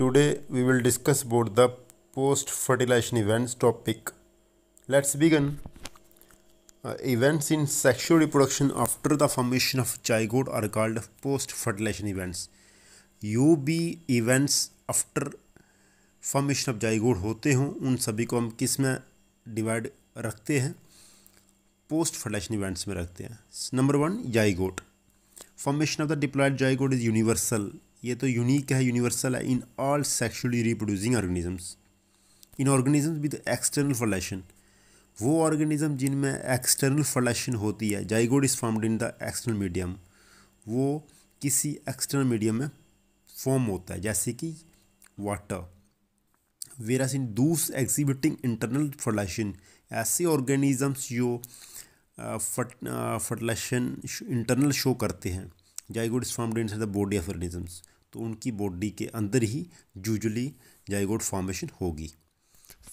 Today we will discuss about the post fertilization events topic. Let's begin. Uh, events in sexual reproduction after the formation of zygote are called post fertilization events. UB events after formation of zygote होते हों उन सभी को हम किस में divide रखते हैं पोस्ट फर्टिलाइजेशन इवेंट्स में रखते हैं number one zygote formation of the diploid zygote is universal ये तो यूनिक है यूनिवर्सल है in all sexually reproducing organisms in organisms with external fertilisation वो ऑर्गेनिज्म जिनमें एक्सटर्नल फर्लेशन होती है zygote is formed in the external medium वो किसी एक्सटर्नल मीडियम में फॉर्म होता है जैसे कि वाटर वेरास इन दूस एग्जिबिटिंग इंटरनल फर्लेशन ऐसे ऑर्गेनिजम्स जो फर्टिलेशन इंटरनल शो करते हैं zygote is formed inside the body of organisms तो उनकी बॉडी के अंदर ही यूजली जाइगोड फॉर्मेशन होगी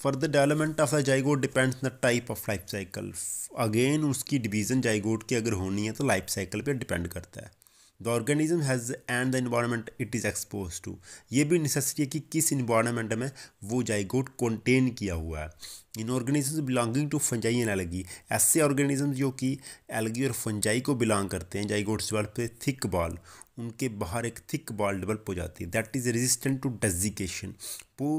further development of the zygote depends the type of life cycle again उसकी डिवीज़न जाइगोड की अगर होनी है तो लाइफ साइकिल पर डिपेंड करता है the organism has and the environment it is expose to ये भी नेसेसरी है कि किस इन्वायरमेंट में वो जाइगोट कंटेन किया हुआ है in organism belonging to fungi and algae ऐसे ऑर्गेनिज्म जो कि एलगी और फंजाई को बिलोंग करते हैं जाइगोट्स वर्ल्ड पे थिक बॉल उनके बाहर एक थिक बॉल डेवलप हो जाती है that is resistant to desiccation वो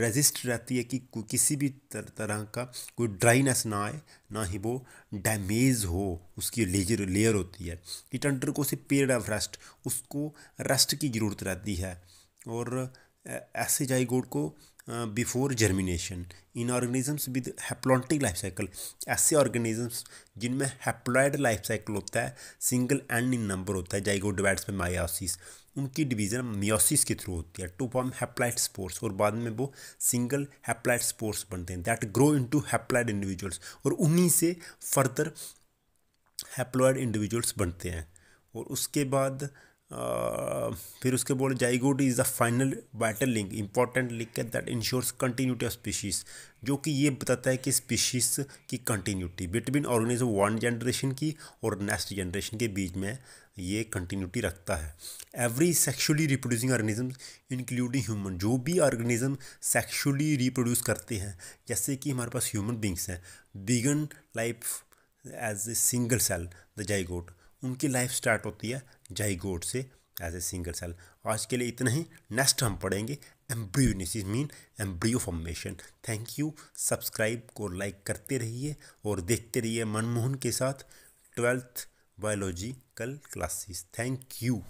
रेजिस्ट रहती है कि किसी भी तरह का कोई ड्राइनेस ना आए ना ही वो डैमेज हो उसकी लेजर लेयर होती है इट अंडर को से पीरियड ऑफ रेस्ट उसको रेस्ट की ज़रूरत रहती है और ऐसे जाइगोड को before germination in organisms with haplontic life cycle ऐसे ऑर्गेनिजम्स जिनमें हैप्लॉयड लाइफ साइकिल होता है सिंगल एंड इन नंबर होता है जाइगोड डिवाइड्स में मायोसिस उनकी डिवीज़न मियोसिस के थ्रू होती है टू फॉर्म हैप्लाइड स्पोर्ट्स और बाद में वो सिंगल हैप्लाइड स्पोर्ट्स बनते हैं that grow into haploid individuals और उन्हीं से फर्दर हैप्लॉयड इंडिविजुअल्स बनते हैं और उसके बाद Uh, फिर उसके बोले zygote is the final vital link important link है that ensures continuity of species जो कि ये बताता है कि स्पीशीज़ की continuity between organism one generation की और नेक्स्ट जनरेशन के बीच में ये कंटिन्यूटी रखता है every sexually reproducing organism including human जो भी ऑर्गेनिज्म सेक्शुअली रिप्रोड्यूस करते हैं जैसे कि हमारे पास ह्यूमन बींग्स हैं began life as a single cell the zygote उनकी लाइफ स्टार्ट होती है जाइगोट से एज ए सिंगल सेल आज के लिए इतना ही नेक्स्ट हम पढ़ेंगे embryogenesis mean embryo formation thank you subscribe को लाइक करते रहिए और देखते रहिए मनमोहन के साथ twelfth biological classes thank you